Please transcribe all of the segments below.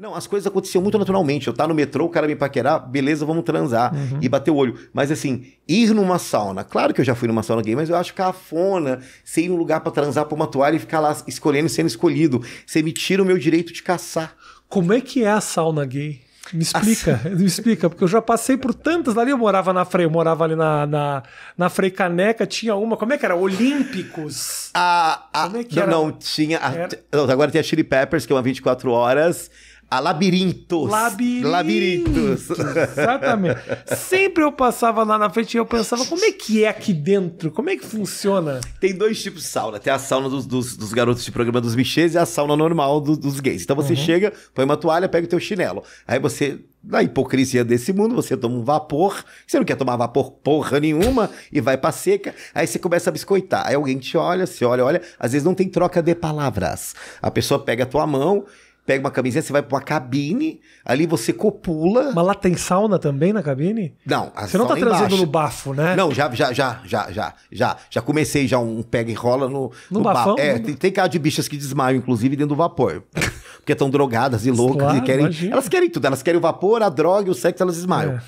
Não, as coisas aconteciam muito naturalmente. Eu tá no metrô, o cara me paquerar, beleza, vamos transar. Uhum. E bater o olho. Mas assim, ir numa sauna. Claro que eu já fui numa sauna gay, mas eu acho cafona ser ir num lugar para transar por uma toalha e ficar lá escolhendo sendo escolhido. Você me tira o meu direito de caçar. Como é que é a sauna gay? Me explica, me explica, porque eu já passei por tantas ali. Eu morava na Frei, eu morava ali na, na, na Frei Caneca, tinha uma, como é que era? Olímpicos. Ah, ah, como é que não, era? não, tinha. era? agora tem a Chili Peppers, que é uma 24 horas. A labirintos. Labirintos. labirintos. Exatamente. Sempre eu passava lá na frente e eu pensava, como é que é aqui dentro? Como é que funciona? Tem dois tipos de sauna. Tem a sauna dos, dos, dos garotos de programa dos bichês e a sauna normal do, dos gays. Então você uhum. chega, põe uma toalha, pega o teu chinelo. Aí você na hipocrisia desse mundo, você toma um vapor, você não quer tomar vapor porra nenhuma e vai pra seca, aí você começa a biscoitar. Aí alguém te olha, se olha, olha, às vezes não tem troca de palavras. A pessoa pega a tua mão pega uma camisinha, você vai pra uma cabine, ali você copula. Mas lá tem sauna também na cabine? Não. você não tá trazendo no bafo, né? Não, já, já, já, já, já, já. Já comecei já um pega e rola no, no, no bafão. Bafo. É, no... tem, tem cara de bichas que desmaiam, inclusive, dentro do vapor. Porque estão drogadas e loucas claro, e querem. Imagina. Elas querem tudo, elas querem o vapor, a droga e o sexo, elas desmaiam. É.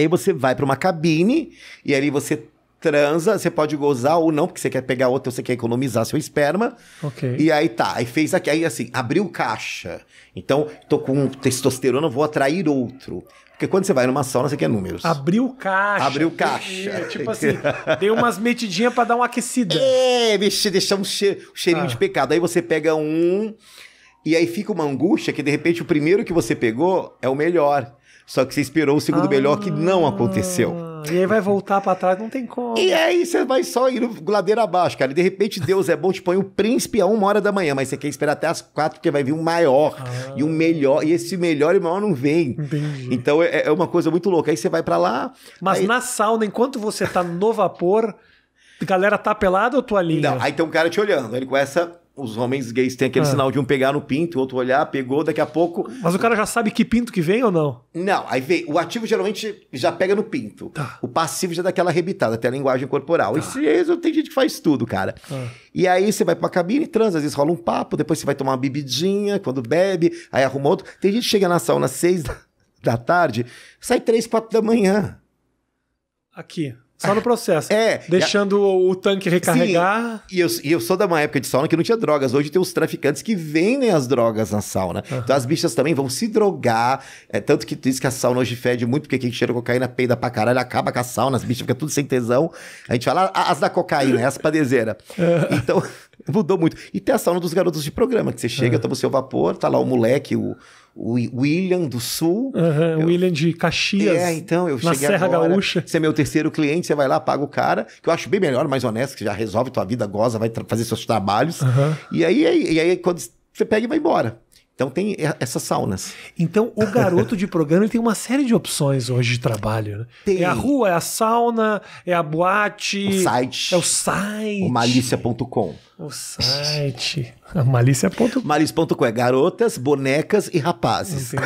Aí você vai para uma cabine e ali você transa, você pode gozar ou não, porque você quer pegar outra, você quer economizar seu esperma. Ok. E aí tá, aí fez aqui, aí assim, abriu caixa. Então, tô com testosterona, vou atrair outro. Porque quando você vai numa sauna, você quer números. Abriu caixa. Abriu caixa. É, tipo assim, deu umas metidinhas pra dar uma aquecida. É, deixar um cheirinho ah. de pecado. Aí você pega um, e aí fica uma angústia que de repente o primeiro que você pegou é o melhor. Só que você esperou o segundo ah. melhor que não aconteceu e aí vai voltar para trás, não tem como. E aí você vai só ir ladeira abaixo, cara. E de repente Deus é bom, te põe o príncipe a uma hora da manhã, mas você quer esperar até as quatro, porque vai vir um maior ah. e um ah. melhor. E esse melhor e maior não vem. Entendi. Então é, é uma coisa muito louca. Aí você vai para lá. Mas aí... na sauna, enquanto você tá no vapor, galera tá pelada ou toalhinha? Não, aí tem um cara te olhando, ele começa os homens gays têm aquele ah. sinal de um pegar no pinto, o outro olhar, pegou, daqui a pouco. Mas o cara já sabe que pinto que vem ou não? Não, aí vem. O ativo geralmente já pega no pinto. Tá. O passivo já dá aquela arrebitada, até a linguagem corporal. Tá. Isso, isso tem gente que faz tudo, cara. Ah. E aí você vai pra cabine, transa, às vezes rola um papo, depois você vai tomar uma bebidinha, quando bebe, aí arruma outro. Tem gente que chega na sauna às seis da tarde, sai três, quatro da manhã. Aqui. Só no processo. É. Deixando o tanque recarregar. Sim, e, eu, e eu sou da uma época de sauna que não tinha drogas. Hoje tem os traficantes que vendem as drogas na sauna. Uhum. Então as bichas também vão se drogar. É, tanto que diz que a sauna hoje fede muito, porque quem cheira cocaína peida pra caralho, acaba com a sauna, as bichas ficam tudo sem tesão. A gente fala as da cocaína, é as padezeiras. É. Então. Mudou muito. E tem a sauna dos garotos de programa, que você chega, é. toma o seu vapor, tá lá o moleque, o, o William do Sul. Uhum, eu... William de Caxias. É, então, eu na cheguei Serra agora, Gaúcha. Você é meu terceiro cliente, você vai lá, paga o cara, que eu acho bem melhor, mais honesto, que já resolve tua vida, goza, vai fazer seus trabalhos. Uhum. E, aí, e aí, quando você pega e vai embora. Então tem essas saunas. Então o garoto de programa tem uma série de opções hoje de trabalho. Né? Tem. É a rua, é a sauna, é a boate. O site. É o site. O malícia.com. O site. Malícia.com. Malícia.com é, é garotas, bonecas e rapazes.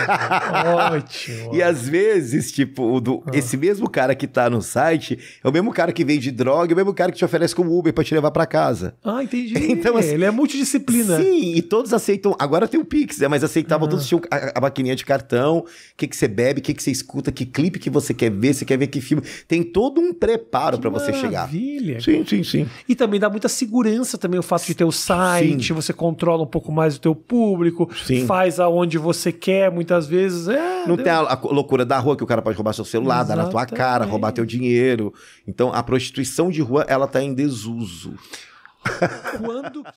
Ótimo. e às vezes, tipo, do, ah. esse mesmo cara que tá no site é o mesmo cara que vende droga, é o mesmo cara que te oferece como Uber para te levar para casa. Ah, entendi. Então, assim, Ele é multidisciplina. Sim, e todos aceitam. Agora tem o Pix, né? Mas aceitavam ah. todos tinham a, a maquininha de cartão, o que, que você bebe, o que, que você escuta, que clipe que você quer ver, você quer ver que filme. Tem todo um preparo para você chegar. Maravilha. Sim, sim, sim. E também dá muita segurança também o fato de ter o site, sim. você você controla um pouco mais o teu público, Sim. faz aonde você quer, muitas vezes. É, não Deus. Né? tem a, a, loucura da rua que o cara pode roubar seu celular, Exatamente. dar na tua cara, roubar teu dinheiro. Então a prostituição de rua ela tá em desuso. Quando